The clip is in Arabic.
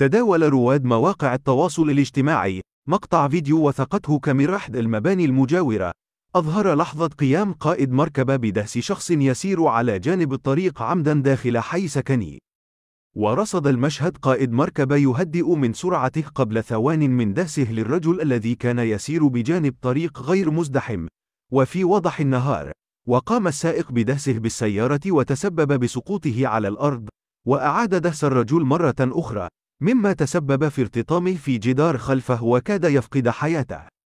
تداول رواد مواقع التواصل الاجتماعي مقطع فيديو وثقته كاميرا أحد المباني المجاورة أظهر لحظة قيام قائد مركبة بدهس شخص يسير على جانب الطريق عمدا داخل حي سكني ورصد المشهد قائد مركبة يهدئ من سرعته قبل ثوان من دهسه للرجل الذي كان يسير بجانب طريق غير مزدحم وفي وضح النهار وقام السائق بدهسه بالسيارة وتسبب بسقوطه على الأرض وأعاد دهس الرجل مرة أخرى مما تسبب في ارتطامه في جدار خلفه وكاد يفقد حياته